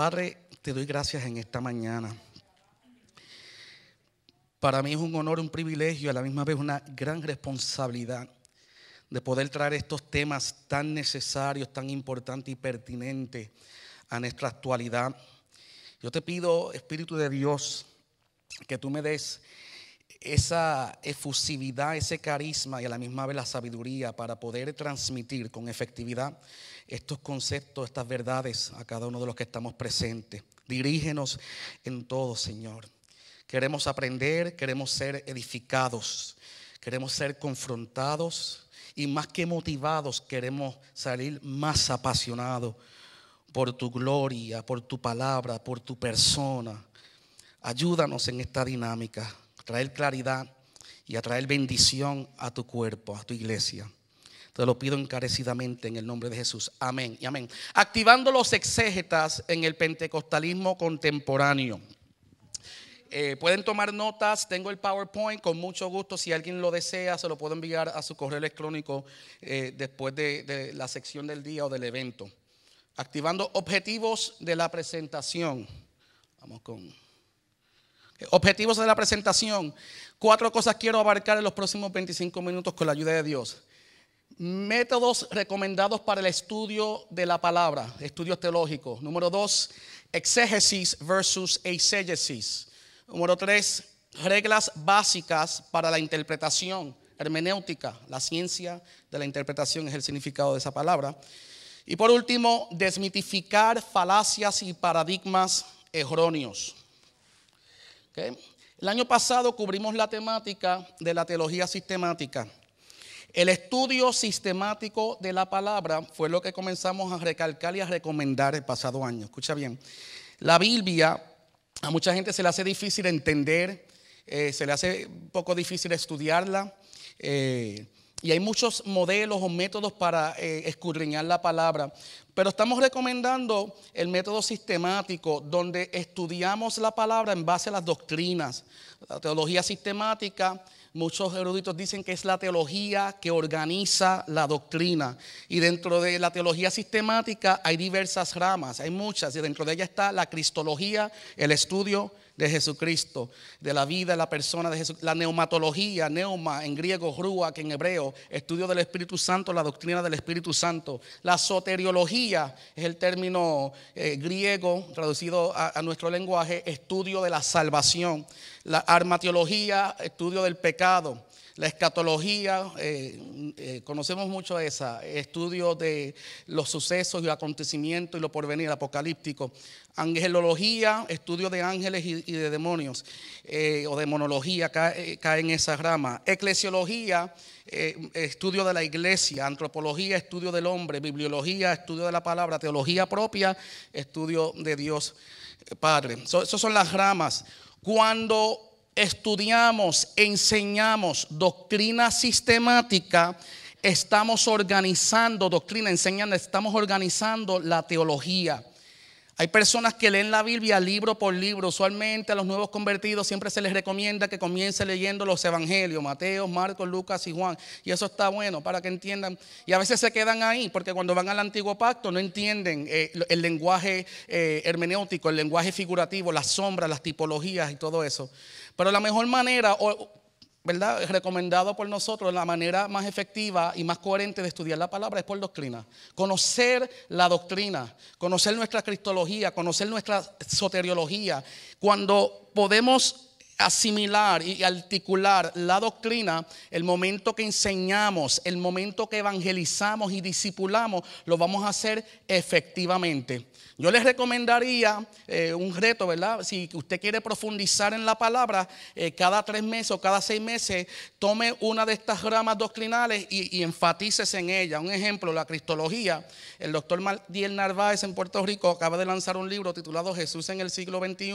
Padre, te doy gracias en esta mañana. Para mí es un honor, un privilegio y a la misma vez una gran responsabilidad de poder traer estos temas tan necesarios, tan importantes y pertinentes a nuestra actualidad. Yo te pido, Espíritu de Dios, que tú me des esa efusividad, ese carisma y a la misma vez la sabiduría para poder transmitir con efectividad estos conceptos, estas verdades a cada uno de los que estamos presentes. Dirígenos en todo, Señor. Queremos aprender, queremos ser edificados, queremos ser confrontados y más que motivados, queremos salir más apasionados por tu gloria, por tu palabra, por tu persona. Ayúdanos en esta dinámica traer claridad y atraer bendición a tu cuerpo, a tu iglesia. Te lo pido encarecidamente en el nombre de Jesús. Amén y amén. Activando los exégetas en el pentecostalismo contemporáneo. Eh, pueden tomar notas, tengo el PowerPoint, con mucho gusto, si alguien lo desea, se lo puedo enviar a su correo electrónico eh, después de la sección del día o del evento. Activando objetivos de la presentación. Vamos con... Objetivos de la presentación. Cuatro cosas quiero abarcar en los próximos 25 minutos con la ayuda de Dios. Métodos recomendados para el estudio de la palabra, estudios teológicos. Número dos, exégesis versus eisegesis. Número tres, reglas básicas para la interpretación hermenéutica, la ciencia de la interpretación es el significado de esa palabra. Y por último, desmitificar falacias y paradigmas erróneos. El año pasado cubrimos la temática de la teología sistemática. El estudio sistemático de la palabra fue lo que comenzamos a recalcar y a recomendar el pasado año. Escucha bien, la Biblia a mucha gente se le hace difícil entender, eh, se le hace un poco difícil estudiarla. Eh, y hay muchos modelos o métodos para escurriñar eh, escudriñar la palabra. Pero estamos recomendando el método sistemático, donde estudiamos la palabra en base a las doctrinas. La teología sistemática, muchos eruditos dicen que es la teología que organiza la doctrina. Y dentro de la teología sistemática hay diversas ramas, hay muchas. Y dentro de ella está la cristología, el estudio de Jesucristo, de la vida, de la persona de Jesucristo. La neumatología, neuma en griego, rúa, que en hebreo, estudio del Espíritu Santo, la doctrina del Espíritu Santo. La soteriología es el término eh, griego traducido a, nuestro lenguaje, estudio de la salvación. La armatiología, estudio del pecado. La escatología, eh, eh, conocemos mucho esa, estudio de los sucesos y acontecimientos y lo porvenir apocalíptico. Angelología, estudio de ángeles y, de demonios, eh, o demonología, cae, en esa rama. Eclesiología, estudio de la iglesia. Antropología, estudio del hombre. Bibliología, estudio de la palabra. Teología propia, estudio de Dios Padre. esas son las ramas. Cuando estudiamos, enseñamos doctrina sistemática, estamos organizando doctrina, enseñando, estamos organizando la teología. Hay personas que leen la Biblia libro por libro. Usualmente a los nuevos convertidos siempre se les recomienda que comiencen leyendo los evangelios, Mateo, Marcos, Lucas y Juan. Y eso está bueno para que entiendan. Y a veces se quedan ahí porque cuando van al antiguo pacto no entienden eh, el lenguaje eh, hermenéutico, el lenguaje figurativo, las sombras, las tipologías y todo eso. Pero la mejor manera, o, ¿verdad? Recomendado por nosotros, la manera más efectiva y más coherente de estudiar la palabra es por doctrina. Conocer la doctrina, conocer nuestra cristología, conocer nuestra soteriología. Cuando podemos asimilar y articular la doctrina, el momento que enseñamos, el momento que evangelizamos y discipulamos, lo vamos a hacer efectivamente. Yo les recomendaría eh, un reto, ¿verdad? Si usted quiere profundizar en la palabra, eh, cada tres meses o cada seis meses, tome una de estas ramas doctrinales y, y enfatícese en ella. Un ejemplo, la cristología. El doctor Martiel Narváez en Puerto Rico acaba de lanzar un libro titulado Jesús en el siglo XXI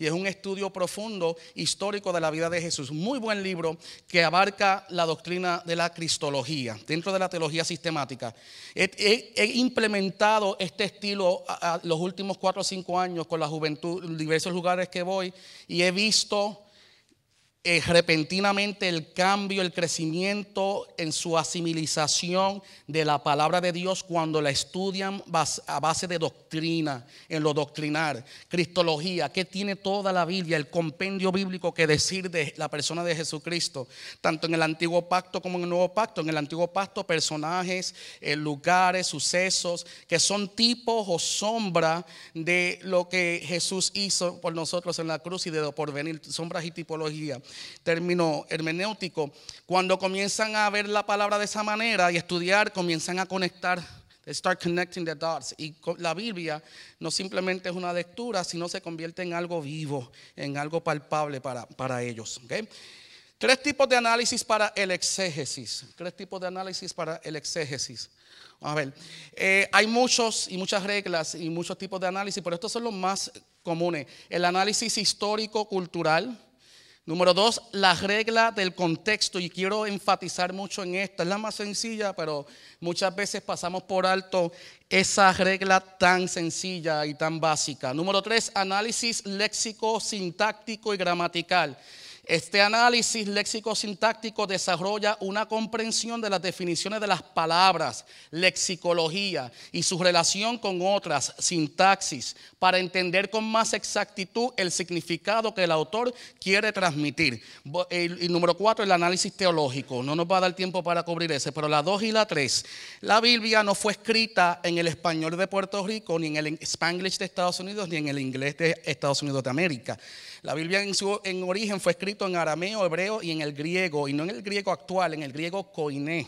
y es un estudio profundo histórico de la vida de Jesús. Muy buen libro que abarca la doctrina de la cristología dentro de la teología sistemática. He, implementado este estilo los últimos cuatro o cinco años con la juventud, diversos lugares que voy, y he visto eh, repentinamente el cambio, el crecimiento en su asimilización de la palabra de Dios cuando la estudian a base de doctrina, en lo doctrinar, cristología, que tiene toda la Biblia, el compendio bíblico que decir de la persona de Jesucristo, tanto en el antiguo pacto como en el nuevo pacto. En el antiguo pacto, personajes, eh, lugares, sucesos, que son tipos o sombras de lo que Jesús hizo por nosotros en la cruz y de por venir, sombras y tipología término hermenéutico, cuando comienzan a ver la palabra de esa manera y estudiar, comienzan a conectar start connecting the dots. Y la Biblia no simplemente es una lectura, sino se convierte en algo vivo, en algo palpable para, ellos. Tres tipos de análisis para el exégesis. Tres tipos de análisis para el exégesis. A ver, eh, hay muchos y muchas reglas y muchos tipos de análisis, pero estos son los más comunes. El análisis histórico-cultural, Número dos, la regla del contexto, y quiero enfatizar mucho en esta, es la más sencilla, pero muchas veces pasamos por alto esa regla tan sencilla y tan básica. Número tres, análisis léxico, sintáctico y gramatical. Este análisis léxico-sintáctico desarrolla una comprensión de las definiciones de las palabras, lexicología y su relación con otras, sintaxis, para entender con más exactitud el significado que el autor quiere transmitir. Y, número cuatro, el análisis teológico. No nos va a dar tiempo para cubrir ese, pero la dos y la tres. La Biblia no fue escrita en el español de Puerto Rico, ni en el Spanglish de Estados Unidos, ni en el inglés de Estados Unidos de América. La Biblia en su en origen fue escrita en arameo, hebreo y en el griego, y no en el griego actual, en el griego koiné.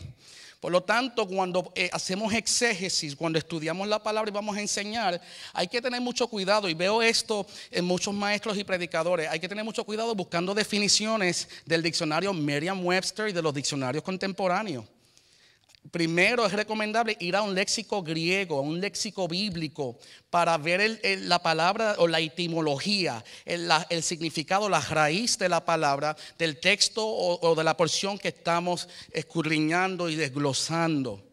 Por lo tanto, cuando eh, hacemos exégesis, cuando estudiamos la palabra y vamos a enseñar, hay que tener mucho cuidado, y veo esto en muchos maestros y predicadores, hay que tener mucho cuidado buscando definiciones del diccionario Merriam-Webster y de los diccionarios contemporáneos. Primero es recomendable ir a un léxico griego, a un léxico bíblico, para ver la palabra o la etimología, el, significado, la raíz de la palabra, del texto o, de la porción que estamos escurriñando y desglosando.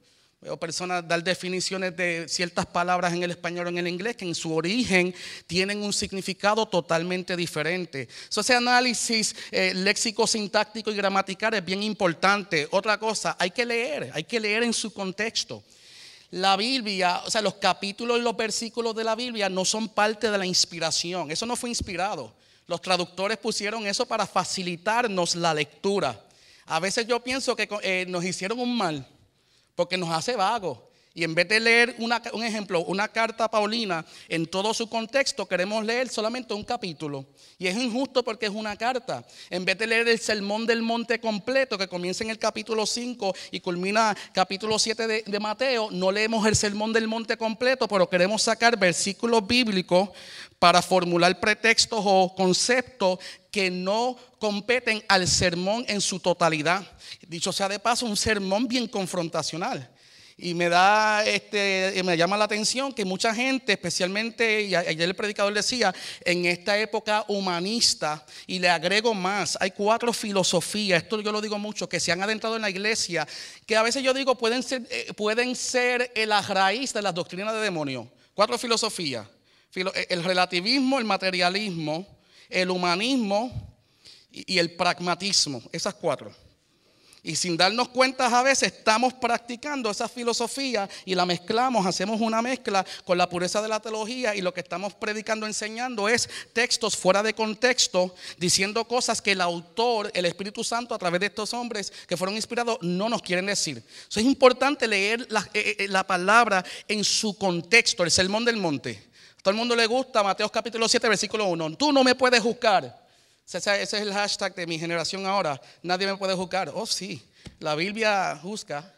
O personas dar definiciones de ciertas palabras en el español o en el inglés que en su origen tienen un significado totalmente diferente. So, ese análisis eh, léxico, sintáctico y gramatical es bien importante. Otra cosa, hay que leer, hay que leer en su contexto. La Biblia, o sea, los capítulos y los versículos de la Biblia no son parte de la inspiración. Eso no fue inspirado. Los traductores pusieron eso para facilitarnos la lectura. A veces yo pienso que eh, nos hicieron un mal porque nos hace vagos. Y en vez de leer un ejemplo, una carta Paulina en todo su contexto, queremos leer solamente un capítulo. Y es injusto porque es una carta. En vez de leer el sermón del monte completo, que comienza en el capítulo 5 y culmina capítulo 7 de, de Mateo, no leemos el sermón del monte completo, pero queremos sacar versículos bíblicos para formular pretextos o conceptos que no competen al sermón en su totalidad. Dicho sea de paso, un sermón bien confrontacional. Y me da, este, me llama la atención que mucha gente, especialmente, y ayer el predicador decía, en esta época humanista, y le agrego más, hay cuatro filosofías, esto yo lo digo mucho, que se han adentrado en la iglesia, que a veces yo digo pueden ser, eh, pueden ser la raíz de las doctrinas de demonio. Cuatro filosofías, eh, el relativismo, el materialismo, el humanismo y el pragmatismo, esas cuatro. Y sin darnos cuenta a veces estamos practicando esa filosofía y la mezclamos, hacemos una mezcla con la pureza de la teología y lo que estamos predicando, enseñando es textos fuera de contexto, diciendo cosas que el autor, el Espíritu Santo, a través de estos hombres que fueron inspirados, no nos quieren decir. Eso es importante leer la, eh, eh, palabra en su contexto, el sermón del monte. A todo el mundo le gusta Mateo capítulo 7, versículo 1. Tú no me puedes juzgar ese es el hashtag de mi generación ahora. Nadie me puede juzgar. Oh, sí, la Biblia juzga.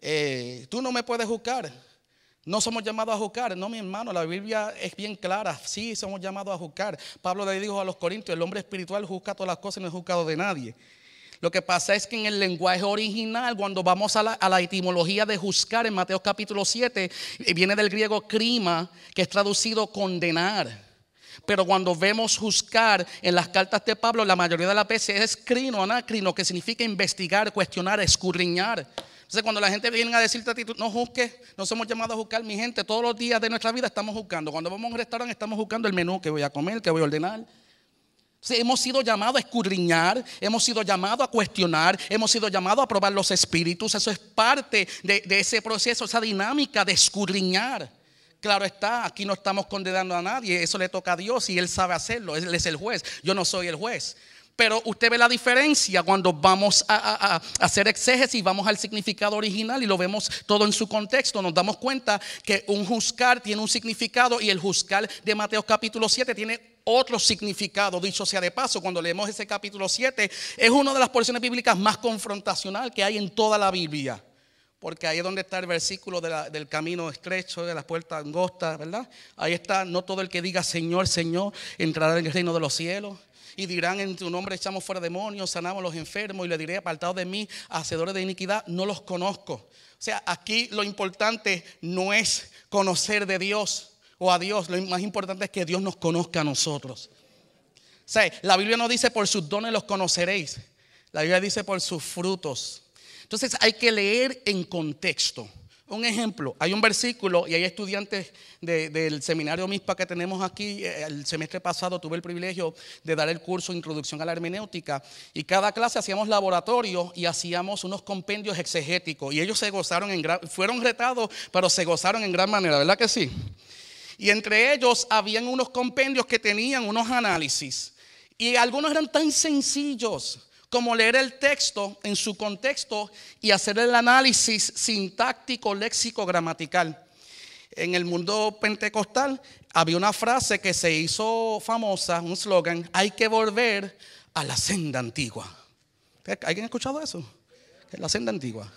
Eh, tú no me puedes juzgar. No somos llamados a juzgar. No, mi hermano, la Biblia es bien clara. Sí, somos llamados a juzgar. Pablo le dijo a los corintios, el hombre espiritual juzga todas las cosas y no es juzgado de nadie. Lo que pasa es que en el lenguaje original, cuando vamos a la, a la, etimología de juzgar en Mateo capítulo 7, eh, viene del griego crima, que es traducido condenar. Pero cuando vemos juzgar en las cartas de Pablo, la mayoría de las veces es crino, anacrino, que significa investigar, cuestionar, escurriñar. Entonces, cuando la gente viene a decirte a no juzgues, no somos llamados a juzgar, mi gente, todos los días de nuestra vida estamos juzgando. Cuando vamos a un restaurante, estamos juzgando el menú que voy a comer, que voy a ordenar. hemos sido llamados a escudriñar, hemos sido llamados a cuestionar, hemos sido llamados a probar los espíritus. Eso es parte de, ese proceso, esa dinámica de escudriñar. Claro está, aquí no estamos condenando a nadie, eso le toca a Dios y Él sabe hacerlo, Él es el juez, yo no soy el juez. Pero usted ve la diferencia cuando vamos a, hacer exégesis, vamos al significado original y lo vemos todo en su contexto. Nos damos cuenta que un juzgar tiene un significado y el juzgar de Mateo capítulo 7 tiene otro significado, dicho sea de paso, cuando leemos ese capítulo 7, es una de las porciones bíblicas más confrontacional que hay en toda la Biblia porque ahí es donde está el versículo del camino estrecho, de las puertas angosta, ¿verdad? Ahí está, no todo el que diga Señor, Señor, entrará en el reino de los cielos. Y dirán, en tu nombre echamos fuera demonios, sanamos a los enfermos y le diré, apartado de mí, hacedores de iniquidad, no los conozco. O sea, aquí lo importante no es conocer de Dios o a Dios, lo más importante es que Dios nos conozca a nosotros. O sea, la Biblia no dice por sus dones los conoceréis. La Biblia dice por sus frutos. Entonces hay que leer en contexto. Un ejemplo, hay un versículo y hay estudiantes del seminario MISPA que tenemos aquí. Eh, el semestre pasado tuve el privilegio de dar el curso Introducción a la Hermenéutica y cada clase hacíamos laboratorio y hacíamos unos compendios exegéticos y ellos se gozaron, en gran, fueron retados, pero se gozaron en gran manera, ¿verdad que sí? Y entre ellos habían unos compendios que tenían unos análisis y algunos eran tan sencillos como leer el texto en su contexto y hacer el análisis sintáctico, léxico, gramatical. En el mundo pentecostal había una frase que se hizo famosa, un slogan, hay que volver a la senda antigua. ¿Alguien ha escuchado eso? La senda antigua.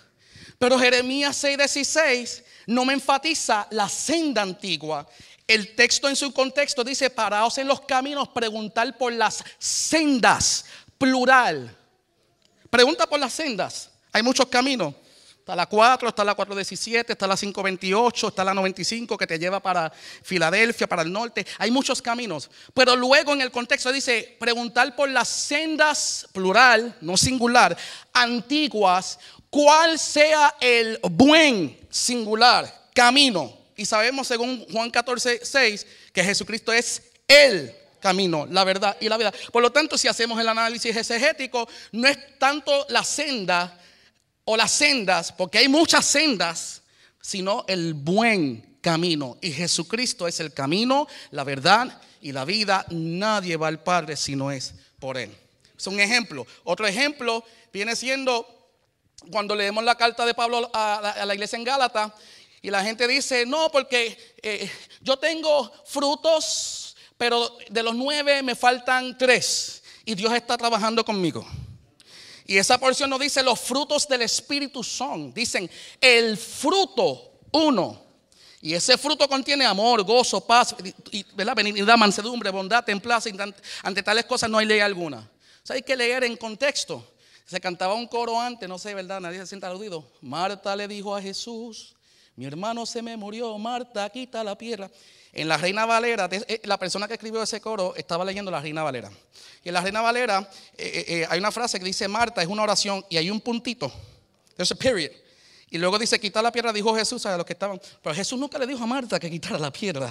Pero Jeremías 6:16 no me enfatiza la senda antigua. El texto en su contexto dice, paraos en los caminos, preguntar por las sendas, plural. Pregunta por las sendas. Hay muchos caminos. Está la 4, está la 417, está la 528, está la 95 que te lleva para Filadelfia, para el norte. Hay muchos caminos. Pero luego en el contexto dice, preguntar por las sendas, plural, no singular, antiguas, cuál sea el buen, singular, camino. Y sabemos según Juan 14, 6, que Jesucristo es el camino, la verdad y la vida. Por lo tanto, si hacemos el análisis exegético, no es tanto la senda o las sendas, porque hay muchas sendas, sino el buen camino. Y Jesucristo es el camino, la verdad y la vida. Nadie va al Padre si no es por Él. Es un ejemplo. Otro ejemplo viene siendo cuando leemos la carta de Pablo a la, iglesia en Gálata y la gente dice, no, porque eh, yo tengo frutos pero de los nueve me faltan tres y Dios está trabajando conmigo. Y esa porción nos dice los frutos del Espíritu son, dicen el fruto uno. Y ese fruto contiene amor, gozo, paz, y, ¿verdad? benignidad, mansedumbre, bondad, templaza. Ante tales cosas no hay ley alguna. O hay que leer en contexto. Se cantaba un coro antes, no sé, ¿verdad? Nadie se sienta aludido. Marta le dijo a Jesús, mi hermano se me murió, Marta, quita la piedra. En la Reina Valera, eh, la persona que escribió ese coro estaba leyendo la Reina Valera. Y en la Reina Valera eh, eh, hay una frase que dice Marta, es una oración y hay un puntito. There's a period. Y luego dice, quita la piedra, dijo Jesús a los que estaban. Pero Jesús nunca le dijo a Marta que quitara la piedra.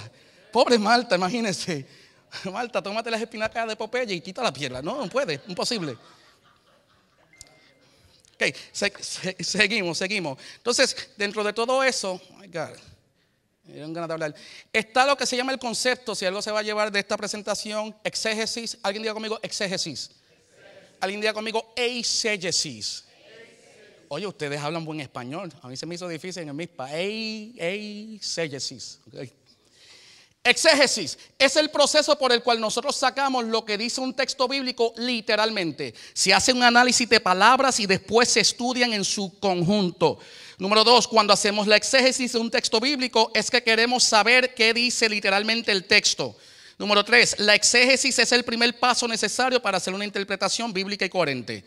Pobre Marta, imagínese. Marta, tómate las espinacas de Popeye y quita la piedra. No, no puede, imposible. Ok, seguimos, seguimos. Entonces, dentro de todo eso, my God, Está lo que se llama el concepto, si algo se va a llevar de esta presentación, exégesis. Alguien diga conmigo exégesis. Alguien diga conmigo exégesis, Oye, ustedes hablan buen español. A mí se me hizo difícil en el MISPA. exégesis. Exégesis es el proceso por el cual nosotros sacamos lo que dice un texto bíblico literalmente. Se hace un análisis de palabras y después se estudian en su conjunto. Número dos, cuando hacemos la exégesis de un texto bíblico es que queremos saber qué dice literalmente el texto. Número tres, la exégesis es el primer paso necesario para hacer una interpretación bíblica y coherente.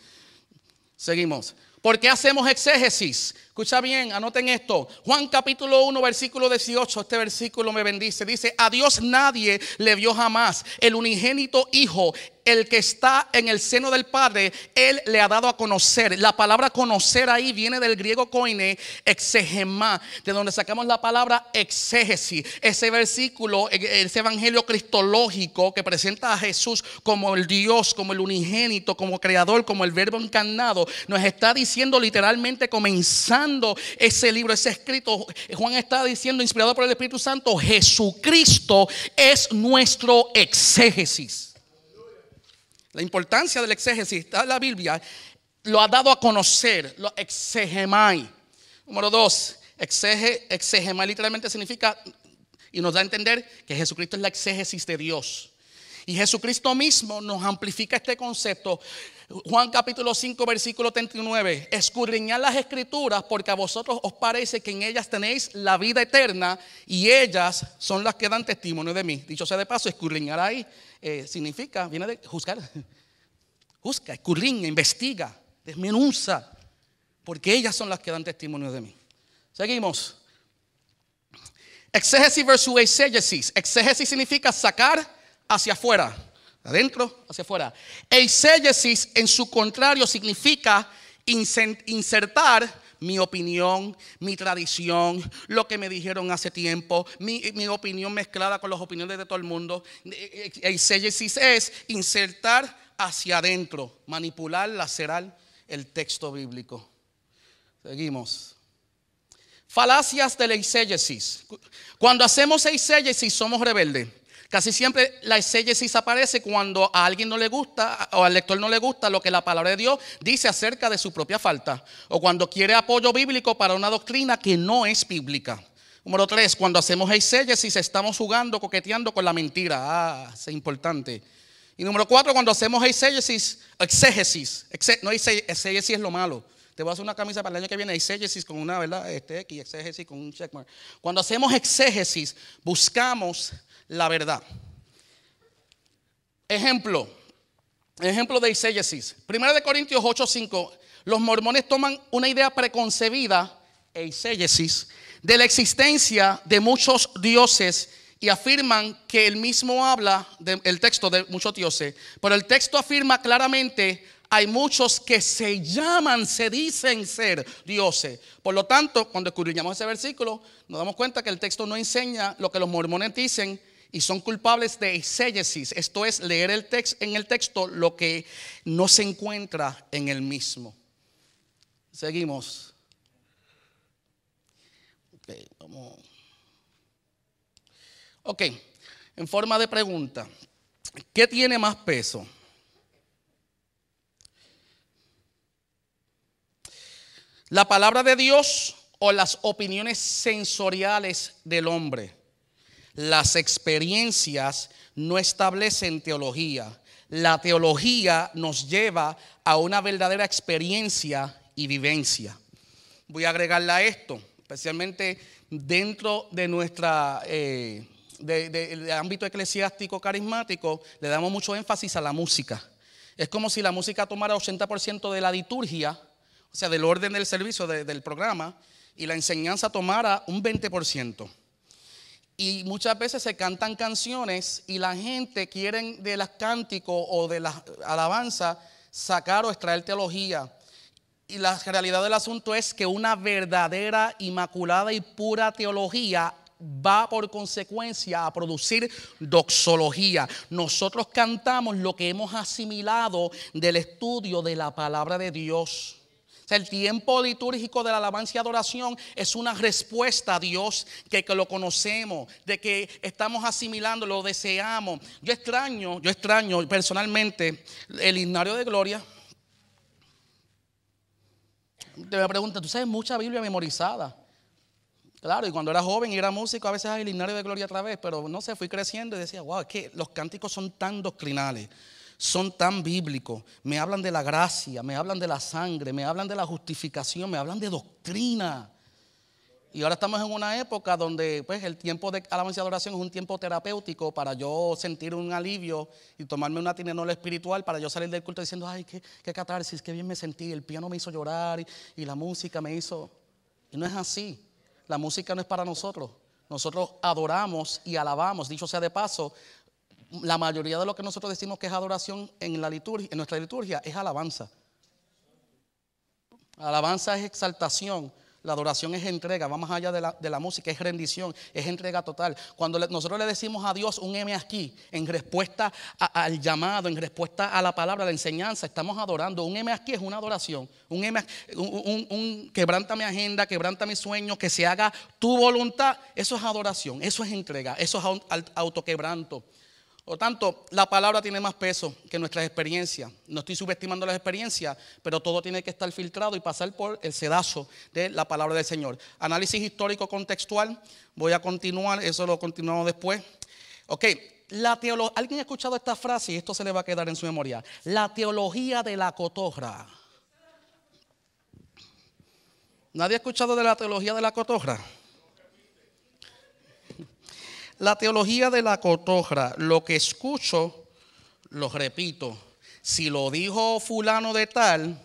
Seguimos. ¿Por qué hacemos exégesis? Escucha bien, anoten esto. Juan capítulo 1, versículo 18. Este versículo me bendice. Dice, a Dios nadie le vio jamás. El unigénito Hijo, el que está en el seno del Padre, Él le ha dado a conocer. La palabra conocer ahí viene del griego coine, exegema, de donde sacamos la palabra exégesis. Ese versículo, eh, ese evangelio cristológico que presenta a Jesús como el Dios, como el unigénito, como creador, como el verbo encarnado, nos está diciendo literalmente comenzando ese libro, ese escrito. Juan está diciendo, inspirado por el Espíritu Santo, Jesucristo es nuestro exégesis. La importancia del exégesis, la Biblia, lo ha dado a conocer, lo exegemai. Número dos, exegemai literalmente significa y nos da a entender que Jesucristo es la exégesis de Dios. Y Jesucristo mismo nos amplifica este concepto. Juan capítulo 5, versículo 39. Escurriñar las escrituras porque a vosotros os parece que en ellas tenéis la vida eterna y ellas son las que dan testimonio de mí. Dicho sea de paso, escurriñar ahí eh, significa, viene de juzgar. Juzga, escudriña, investiga, desmenuza, porque ellas son las que dan testimonio de mí. Seguimos. Exégesis versus exégesis. Exégesis significa sacar hacia afuera. Adentro, hacia afuera. Eisegesis en su contrario significa insertar mi opinión, mi tradición, lo que me dijeron hace tiempo, mi, opinión mezclada con las opiniones de todo el mundo. Eisegesis e, es insertar hacia adentro, manipular, lacerar el texto bíblico. Seguimos. Falacias de la Cuando hacemos eisegesis somos rebeldes. Casi siempre la exégesis aparece cuando a alguien no le gusta o al lector no le gusta lo que la palabra de Dios dice acerca de su propia falta o cuando quiere apoyo bíblico para una doctrina que no es bíblica. Número tres, cuando hacemos exégesis estamos jugando, coqueteando con la mentira. Ah, es importante. Y número cuatro, cuando hacemos exégesis, exégesis, no exégesis es lo malo. Te voy a hacer una camisa para el año que viene, exégesis con una, ¿verdad? Este X, exégesis con un checkmark. Cuando hacemos exégesis, buscamos la verdad. Ejemplo, ejemplo de exégesis. Primera de Corintios 8:5. Los mormones toman una idea preconcebida, de la existencia de muchos dioses y afirman que el mismo habla del texto de muchos dioses, pero el texto afirma claramente hay muchos que se llaman, se dicen ser dioses. Por lo tanto, cuando descubrimos ese versículo, nos damos cuenta que el texto no enseña lo que los mormones dicen y son culpables de exégesis, esto es leer el texto en el texto lo que no se encuentra en el mismo. Seguimos. Ok, vamos. Ok, en forma de pregunta, ¿qué tiene más peso? ¿La palabra de Dios o las opiniones sensoriales del hombre? Las experiencias no establecen teología. La teología nos lleva a una verdadera experiencia y vivencia. Voy a agregarle a esto, especialmente dentro de nuestra... Eh, del ámbito eclesiástico carismático, le damos mucho énfasis a la música. Es como si la música tomara 80% de la liturgia, o sea, del orden del servicio, del programa, y la enseñanza tomara un 20% y muchas veces se cantan canciones y la gente quiere de las cánticos o de las alabanzas sacar o extraer teología. Y la realidad del asunto es que una verdadera, inmaculada y pura teología va por consecuencia a producir doxología. Nosotros cantamos lo que hemos asimilado del estudio de la palabra de Dios. El tiempo litúrgico de la alabanza y adoración es una respuesta a Dios que, que lo conocemos, de que estamos asimilando, lo deseamos. Yo extraño, yo extraño personalmente el himnario de gloria. Te a preguntar ¿tú sabes mucha Biblia memorizada? Claro, y cuando era joven y era músico, a veces hay el himnario de gloria otra vez, pero no sé, fui creciendo y decía, wow, es que los cánticos son tan doctrinales son tan bíblicos. Me hablan de la gracia, me hablan de la sangre, me hablan de la justificación, me hablan de doctrina. Y ahora estamos en una época donde pues, el tiempo de alabanza y adoración es un tiempo terapéutico para yo sentir un alivio y tomarme una tinenola espiritual para yo salir del culto diciendo, ay, qué, catarsis, qué bien me sentí, el piano me hizo llorar y, y la música me hizo... Y no es así, la música no es para nosotros. Nosotros adoramos y alabamos, dicho sea de paso, la mayoría de lo que nosotros decimos que es adoración en, la liturgia, en nuestra liturgia es alabanza. Alabanza es exaltación. La adoración es entrega, Vamos allá de la, música, es rendición, es entrega total. Cuando nosotros le decimos a Dios un M aquí, en respuesta al llamado, en respuesta a la palabra, a la enseñanza, estamos adorando. Un M aquí es una adoración. Un M, un, un, quebranta mi agenda, quebranta mi sueño. que se haga tu voluntad. Eso es adoración, eso es entrega, eso es autoquebranto. Por tanto, la palabra tiene más peso que nuestras experiencias. No estoy subestimando las experiencias, pero todo tiene que estar filtrado y pasar por el sedazo de la palabra del Señor. Análisis histórico contextual. Voy a continuar, eso lo continuamos después. Ok, ¿Alguien ha escuchado esta frase y esto se le va a quedar en su memoria? La teología de la cotorra. ¿Nadie ha escuchado de la teología de la cotorra? La teología de la cotorra, lo que escucho, lo repito. Si lo dijo fulano de tal,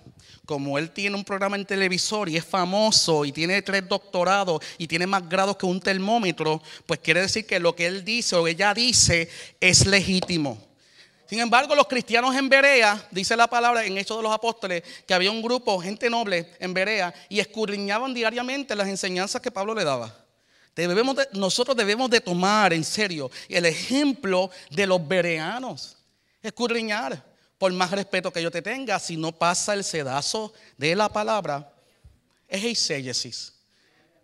como él tiene un programa en televisor y es famoso y tiene tres doctorados y tiene más grados que un termómetro, pues quiere decir que lo que él dice o ella dice es legítimo. Sin embargo, los cristianos en Berea, dice la palabra en Hechos de los Apóstoles, que había un grupo, gente noble en Berea, y escurriñaban diariamente las enseñanzas que Pablo le daba. Debemos nosotros debemos de tomar en serio el ejemplo de los bereanos. Escudriñar, por más respeto que yo te tenga, si no pasa el sedazo de la palabra, es eisegesis.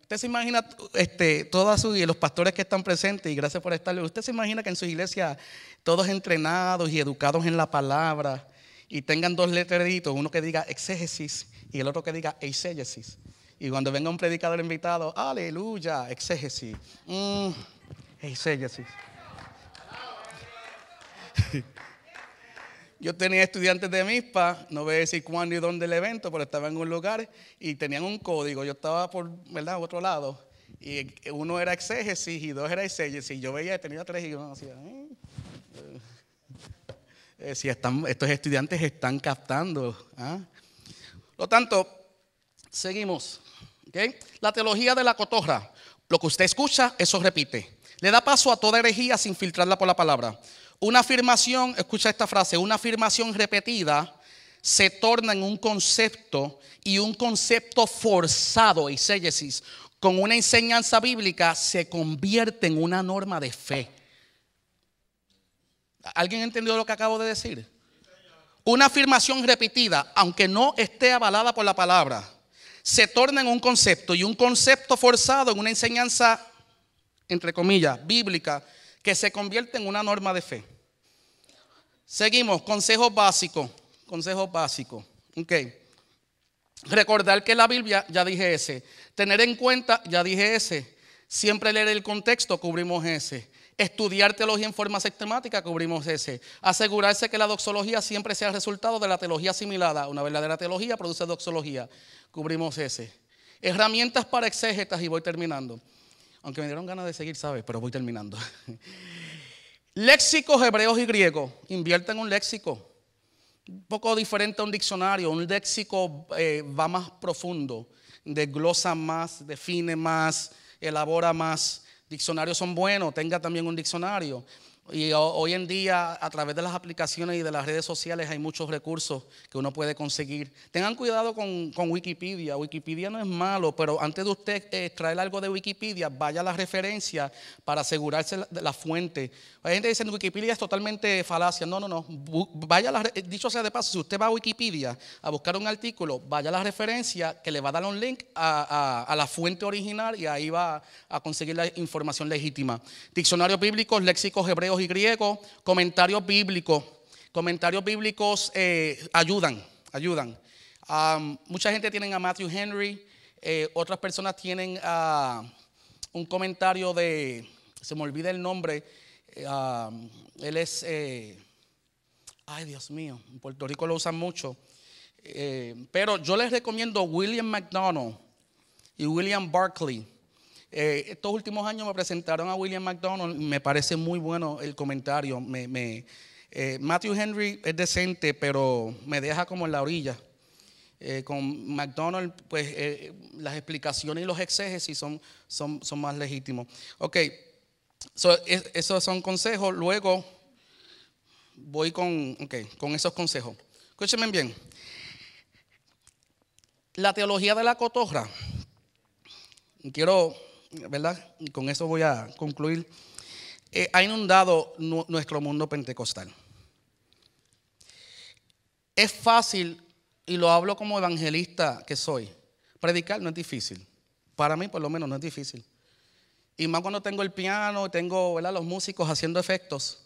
Usted se imagina, este, todas los pastores que están presentes, y gracias por estar, usted se imagina que en su iglesia todos entrenados y educados en la palabra, y tengan dos letreritos, uno que diga exégesis y el otro que diga eisegesis. Y cuando venga un predicador invitado, aleluya, exégesis. exégesis. Mm, yo tenía estudiantes de MISPA, no voy a decir cuándo y dónde el evento, pero estaba en un lugar y tenían un código. Yo estaba por, ¿verdad?, otro lado. Y uno era exégesis y dos era exégesis. Yo veía, tenía tres y yo hacía. Eh, si estos estudiantes están captando. ¿ah? Lo tanto, Seguimos. La teología de la cotorra. Lo que usted escucha, eso repite. Le da paso a toda herejía sin filtrarla por la palabra. Una afirmación, escucha esta frase, una afirmación repetida se torna en un concepto y un concepto forzado, y con una enseñanza bíblica se convierte en una norma de fe. ¿Alguien entendió lo que acabo de decir? Una afirmación repetida, aunque no esté avalada por la palabra, se torna en un concepto y un concepto forzado en una enseñanza, entre comillas, bíblica, que se convierte en una norma de fe. Seguimos, Consejo básico. Consejo básico. Ok. Recordar que la Biblia, ya dije ese. Tener en cuenta, ya dije ese. Siempre leer el contexto, cubrimos ese. Estudiar teología en forma sistemática, cubrimos ese. Asegurarse que la doxología siempre sea el resultado de la teología asimilada. Una verdadera teología produce doxología. Cubrimos ese. Herramientas para exégetas y voy terminando. Aunque me dieron ganas de seguir, ¿sabes? Pero voy terminando. Léxicos hebreos y griegos. Invierta un léxico. Un poco diferente a un diccionario. Un léxico eh, va más profundo. Desglosa más, define más, elabora más. Diccionarios son buenos, tenga también un diccionario. Y hoy en día, a través de las aplicaciones y de las redes sociales, hay muchos recursos que uno puede conseguir. Tengan cuidado con, Wikipedia. Wikipedia no es malo, pero antes de usted extraer algo de Wikipedia, vaya a la referencia para asegurarse de la fuente. Hay gente que dice Wikipedia es totalmente falacia. No, no, no. Vaya la, dicho sea de paso, si usted va a Wikipedia a buscar un artículo, vaya a la referencia que le va a dar un link a, la fuente original y ahí va a conseguir la información legítima. Diccionarios bíblicos, léxicos hebreos y griegos, comentarios bíblicos. Comentarios bíblicos eh, ayudan, ayudan. mucha gente tiene a Matthew Henry, eh, otras personas tienen un comentario de, se me olvida el nombre, eh, él es, ay Dios mío, en Puerto Rico lo usan mucho, pero yo les recomiendo William McDonald y William Barclay. Eh, estos últimos años me presentaron a William McDonald, me parece muy bueno el comentario. Eh, Matthew Henry es decente, pero me deja como en la orilla. Eh, con McDonald, pues las explicaciones y los exégesis son, son, son más legítimos. Ok, esos son consejos. Luego voy con, con esos consejos. Escúchenme bien. La teología de la cotorra. Quiero ¿verdad? Con eso voy a concluir. Eh, ha inundado nuestro mundo pentecostal. Es fácil, y lo hablo como evangelista que soy, predicar no es difícil. Para mí, por lo menos, no es difícil. Y más cuando tengo el piano, tengo ¿verdad? los músicos haciendo efectos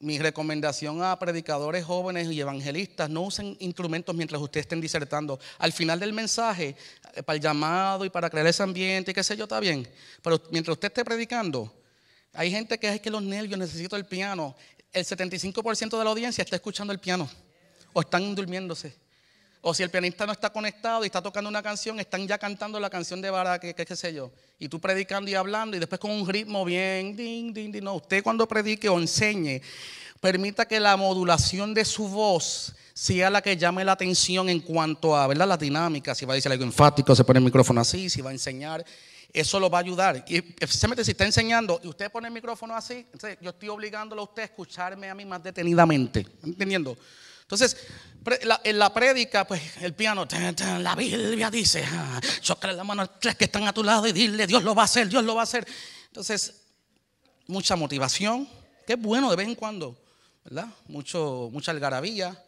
mi recomendación a predicadores jóvenes y evangelistas, no usen instrumentos mientras ustedes estén disertando. Al final del mensaje, eh, para el llamado y para crear ese ambiente y qué sé yo, está bien. Pero mientras usted esté predicando, hay gente que es que los nervios, necesito el piano. El 75% de la audiencia está escuchando el piano o están durmiéndose. O si el pianista no está conectado y está tocando una canción, están ya cantando la canción de Barak, que qué sé yo. Y tú predicando y hablando y después con un ritmo bien, ding, ding, ding. No, usted cuando predique o enseñe, permita que la modulación de su voz sea la que llame la atención en cuanto a, ¿verdad? La dinámica, si va a decir algo enfático, se pone el micrófono así, si va a enseñar eso lo va a ayudar. Y especialmente si está enseñando y usted pone el micrófono así, yo estoy obligándolo a usted a escucharme a mí más detenidamente. ¿Entendiendo? Entonces, en la prédica, pues el piano, la Biblia dice, ah, chocale la mano a tres que están a tu lado y dile, Dios lo va a hacer, Dios lo va a hacer. Entonces, mucha motivación, que es bueno de vez en cuando, ¿verdad? Mucho, mucha algarabía,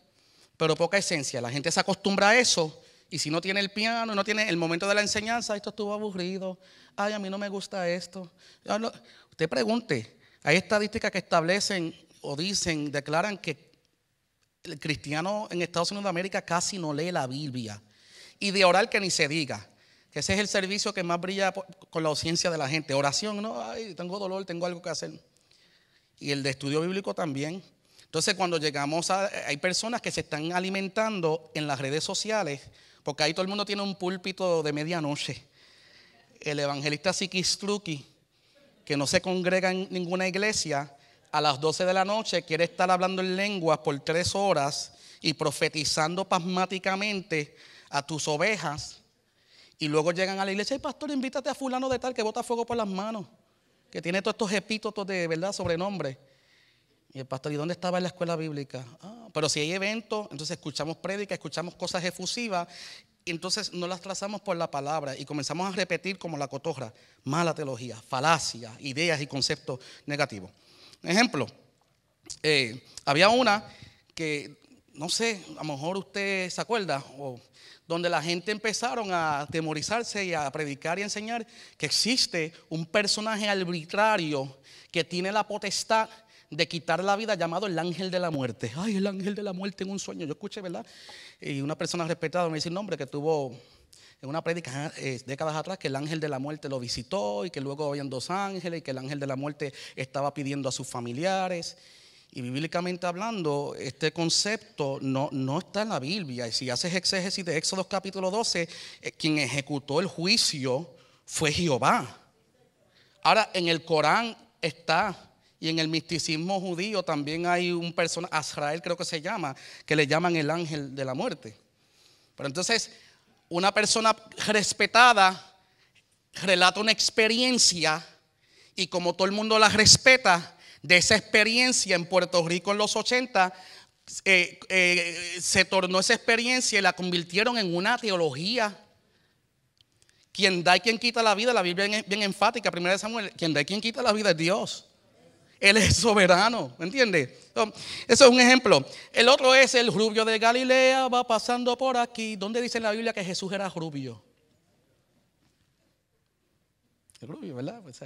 pero poca esencia. La gente se acostumbra a eso y si no tiene el piano, no tiene el momento de la enseñanza, esto estuvo aburrido, ay, a mí no me gusta esto. Ah, usted pregunte, hay estadísticas que establecen o dicen, declaran que el cristiano en Estados Unidos de América casi no lee la Biblia. Y de orar que ni se diga. Que ese es el servicio que más brilla con la ausencia de la gente. Oración, no, Ay, tengo dolor, tengo algo que hacer. Y el de estudio bíblico también. Entonces, cuando llegamos a. Hay personas que se están alimentando en las redes sociales, porque ahí todo el mundo tiene un púlpito de medianoche. El evangelista Siki que no se congrega en ninguna iglesia, a las 12 de la noche quiere estar hablando en lenguas por tres horas y profetizando pasmáticamente a tus ovejas. Y luego llegan a la iglesia y pastor, invítate a fulano de tal que bota fuego por las manos, que tiene todos estos epítotos de verdad, sobrenombre. Y el pastor, ¿y dónde estaba en la escuela bíblica? Ah, pero si hay eventos, entonces escuchamos prédica escuchamos cosas efusivas, y entonces no las trazamos por la palabra y comenzamos a repetir como la cotorra, mala teología, falacia, ideas y conceptos negativos. Ejemplo, eh, había una que, no sé, a lo mejor usted se acuerda, donde la gente empezaron a temorizarse y a predicar y enseñar que existe un personaje arbitrario que tiene la potestad de quitar la vida llamado el ángel de la muerte. Ay, el ángel de la muerte en un sueño. Yo escuché, ¿verdad? Y una persona respetada me dice el nombre que tuvo en una prédica eh, décadas atrás que el ángel de la muerte lo visitó y que luego habían dos ángeles y que el ángel de la muerte estaba pidiendo a sus familiares. Y bíblicamente hablando, este concepto no, no está en la Biblia. Y si haces exégesis de Éxodo capítulo 12, eh, quien ejecutó el juicio fue Jehová. Ahora, en el Corán está, y en el misticismo judío también hay un persona Azrael creo que se llama, que le llaman el ángel de la muerte. Pero entonces, una persona respetada relata una experiencia y como todo el mundo la respeta, de esa experiencia en Puerto Rico en los 80, eh, eh, se tornó esa experiencia y la convirtieron en una teología. Quien da y quien quita la vida, la Biblia es bien enfática, primera de Samuel, quien da y quien quita la vida es Dios. Él es soberano, ¿me entiendes? Eso es un ejemplo. El otro es el rubio de Galilea, va pasando por aquí. ¿Dónde dice en la Biblia que Jesús era rubio? rubio, ¿verdad? Pues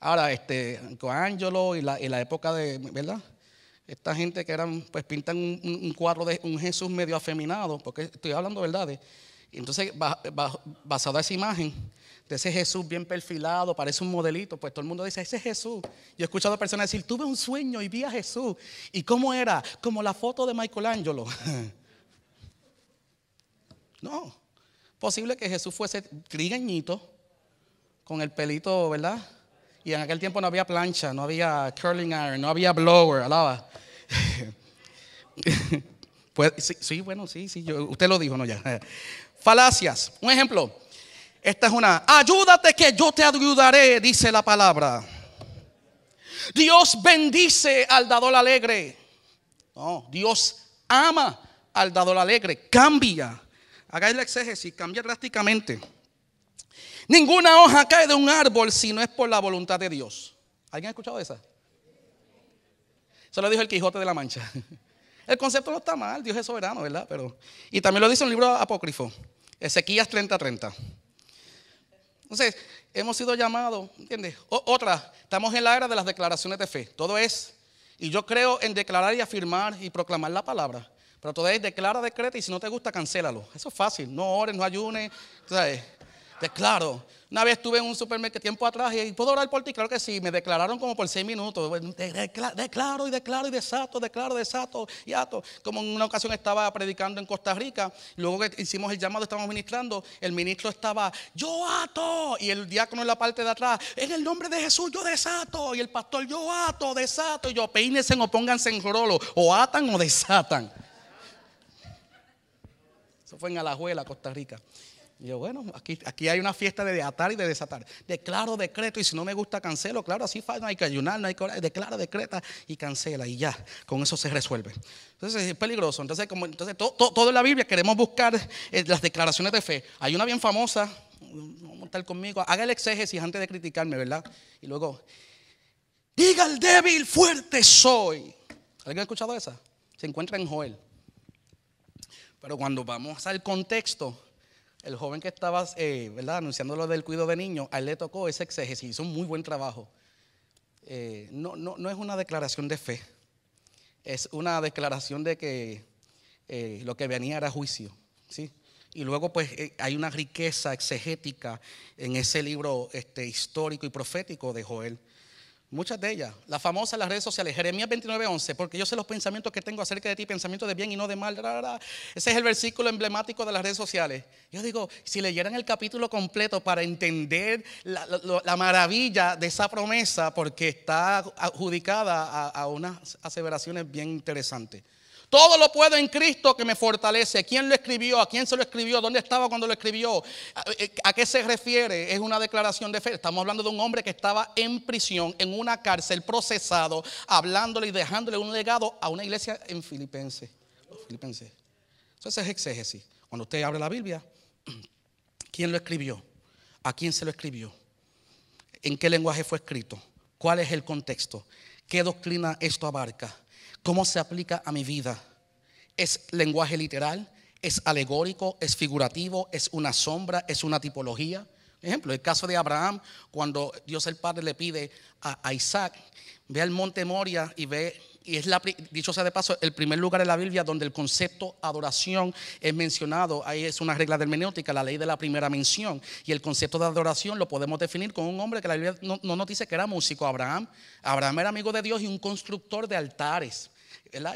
Ahora, este, con Angelo y la, época de, ¿verdad? esta gente que eran, pues pintan un, cuadro de un Jesús medio afeminado, porque estoy hablando verdades. Entonces, basado a esa imagen, de ese Jesús bien perfilado, parece un modelito, pues todo el mundo dice, ese es Jesús. Yo he escuchado personas decir, tuve un sueño y vi a Jesús. ¿Y cómo era? Como la foto de Michelangelo. no, posible que Jesús fuese trigueñito, con el pelito, ¿verdad? Y en aquel tiempo no había plancha, no había curling iron, no había blower, alaba. Pues, sí, bueno, sí, sí, yo, usted lo dijo, ¿no? Ya. Falacias, un ejemplo. Esta es una, ayúdate que yo te ayudaré, dice la palabra. Dios bendice al dador alegre. No, Dios ama al dador alegre. Cambia. hagáis la exégesis, cambia drásticamente. Ninguna hoja cae de un árbol si no es por la voluntad de Dios. ¿Alguien ha escuchado esa? Eso lo dijo el Quijote de la Mancha. El concepto no está mal, Dios es soberano, ¿verdad? Pero, y también lo dice un libro apócrifo, Ezequías 30:30. 30. Entonces, hemos sido llamados, ¿entiendes? otra, estamos en la era de las declaraciones de fe. Todo es, y yo creo en declarar y afirmar y proclamar la palabra. Pero todavía declara, decreta y si no te gusta, cancélalo. Eso es fácil. No ores, no ayunes, ¿sabes? Declaro. Una vez estuve en un supermercado tiempo atrás y puedo orar por ti, claro que sí, me declararon como por seis minutos, declaro y declaro y desato, declaro, desato y ato. Como en una ocasión estaba predicando en Costa Rica, luego que hicimos el llamado, estábamos ministrando, el ministro estaba, yo ato, y el diácono en la parte de atrás, en el nombre de Jesús yo desato, y el pastor yo ato, desato, y yo peínense o pónganse en rolo, o atan o desatan. Eso fue en Alajuela, Costa Rica. Y yo, bueno, aquí, aquí hay una fiesta de atar y de desatar. Declaro, decreto, y si no me gusta, cancelo. Claro, así falta, no hay que ayunar, no hay que orar. Declara, decreta y cancela, y ya, con eso se resuelve. Entonces es peligroso. Entonces, como, entonces todo, en la Biblia queremos buscar eh, las declaraciones de fe. Hay una bien famosa, vamos a estar conmigo, haga el exégesis antes de criticarme, ¿verdad? Y luego, diga al débil, fuerte soy. ¿Alguien ha escuchado esa? Se encuentra en Joel. Pero cuando vamos al contexto, el joven que estaba eh, ¿verdad? anunciando lo del cuidado de niños, a él le tocó ese exégesis, hizo un muy buen trabajo. Eh, no, no, es una declaración de fe, es una declaración de que eh, lo que venía era juicio. ¿sí? Y luego pues hay una riqueza exegética en ese libro este, histórico y profético de Joel. Muchas de ellas, las famosas las redes sociales, Jeremías 29:11, porque yo sé los pensamientos que tengo acerca de ti, pensamientos de bien y no de mal. Ese es el versículo emblemático de las redes sociales. Yo digo, si leyeran el capítulo completo para entender la, maravilla de esa promesa, porque está adjudicada a unas aseveraciones bien interesantes. Todo lo puedo en Cristo que me fortalece. ¿Quién lo escribió? ¿A quién se lo escribió? ¿Dónde estaba cuando lo escribió? Eh, ¿A qué se refiere? Es una declaración de fe. Estamos hablando de un hombre que estaba en prisión, en una cárcel, procesado, hablándole y dejándole un legado a una iglesia en Filipenses. Filipenses. Entonces es exégesis. Cuando usted abre la Biblia, ¿quién lo escribió? ¿A quién se lo escribió? ¿En qué lenguaje fue escrito? ¿Cuál es el contexto? ¿Qué doctrina esto abarca? ¿Cómo se aplica a mi vida? ¿Es lenguaje literal? ¿Es alegórico? ¿Es figurativo? ¿Es una sombra? ¿Es una tipología? Ejemplo, el caso de Abraham, cuando Dios el Padre le pide a Isaac, ve al monte Moria y ve, y es la, dicho sea de paso, el primer lugar en la Biblia donde el concepto adoración es mencionado. Ahí es una regla de hermenéutica, la ley de la primera mención. Y el concepto de adoración lo podemos definir con un hombre que la Biblia no, no nos dice que era músico, Abraham. Abraham era amigo de Dios y un constructor de altares.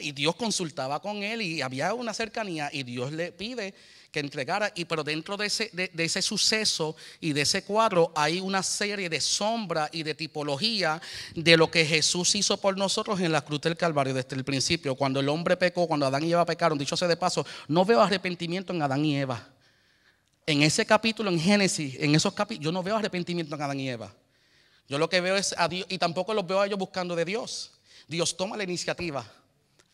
Y Dios consultaba con él y había una cercanía y Dios le pide que entregara. Y pero dentro de ese, suceso y de ese cuadro hay una serie de sombras y de tipología de lo que Jesús hizo por nosotros en la cruz del Calvario desde el principio. Cuando el hombre pecó, cuando Adán y Eva pecaron, dicho sea de paso, no veo arrepentimiento en Adán y Eva. En ese capítulo, en Génesis, en esos capítulos, yo no veo arrepentimiento en Adán y Eva. Yo lo que veo es a Dios, y tampoco los veo a ellos buscando de Dios. Dios toma la iniciativa.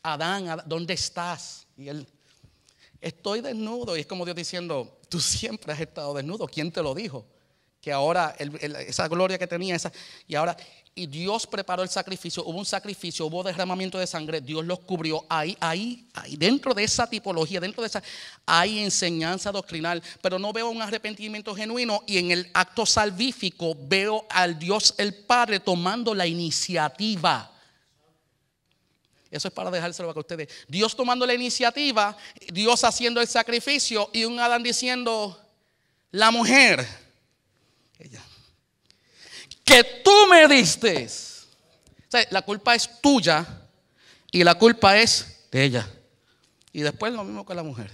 Adán, ¿dónde estás? Y él, estoy desnudo. Y es como Dios diciendo, tú siempre has estado desnudo. ¿Quién te lo dijo? Que ahora esa gloria que tenía, esa, y ahora, y Dios preparó el sacrificio, hubo un sacrificio, hubo derramamiento de sangre, Dios los cubrió. Ahí, ahí, ahí, dentro de esa tipología, dentro de esa, hay enseñanza doctrinal, pero no veo un arrepentimiento genuino y en el acto salvífico veo al Dios el Padre tomando la iniciativa. Eso es para dejárselo a ustedes. Dios tomando la iniciativa, Dios haciendo el sacrificio y un Adán diciendo, la mujer, ella, que tú me diste. la culpa es tuya y la culpa es de ella. Y después lo mismo que la mujer.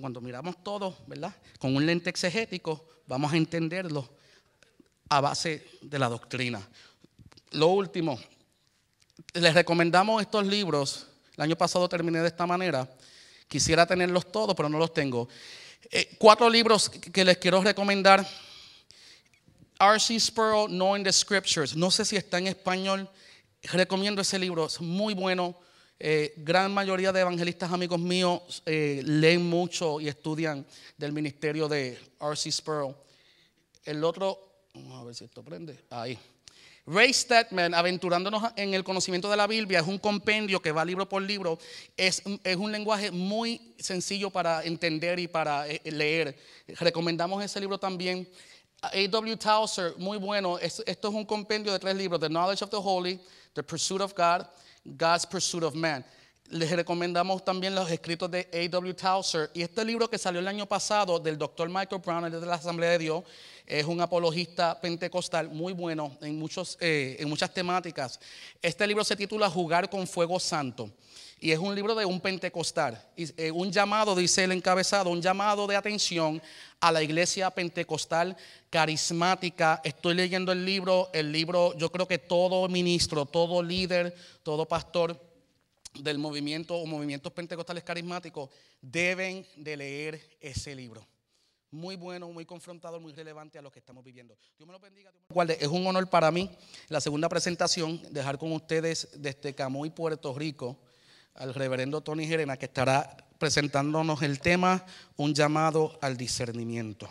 Cuando miramos todo, ¿verdad? Con un lente exegético, vamos a entenderlo a base de la doctrina. Lo último, les recomendamos estos libros. El año pasado terminé de esta manera. Quisiera tenerlos todos, pero no los tengo. Eh, cuatro libros que les quiero recomendar. R.C. Sproul, Knowing the Scriptures. No sé si está en español. Recomiendo ese libro. Es muy bueno. Eh, gran mayoría de evangelistas amigos míos eh, leen mucho y estudian del ministerio de R.C. Sproul. El otro, vamos a ver si esto prende. Ahí. Ray Stedman, aventurándonos en el conocimiento de la Biblia, es un compendio que va libro por libro. Es, un lenguaje muy sencillo para entender y para eh, eh, leer. Recomendamos ese libro también. A.W. Towser, muy bueno. esto es un compendio de tres libros: The Knowledge of the Holy, The Pursuit of God, God's Pursuit of Man. Les recomendamos también los escritos de A.W. Towser y este libro que salió el año pasado del doctor Michael Brown, el de la Asamblea de Dios, es un apologista pentecostal muy bueno en, muchos, eh, en muchas temáticas. Este libro se titula Jugar con Fuego Santo y es un libro de un pentecostal. Eh, un llamado, dice el encabezado, un llamado de atención a la iglesia pentecostal carismática. Estoy leyendo el libro, el libro, yo creo que todo ministro, todo líder, todo pastor del movimiento o movimientos pentecostales carismáticos deben de leer ese libro. Muy bueno, muy confrontado, muy relevante a lo que estamos viviendo. Dios me lo bendiga. Dios me Es un honor para mí la segunda presentación, dejar con ustedes desde Camuy, Puerto Rico, al reverendo Tony Jerena, que estará presentándonos el tema Un llamado al discernimiento.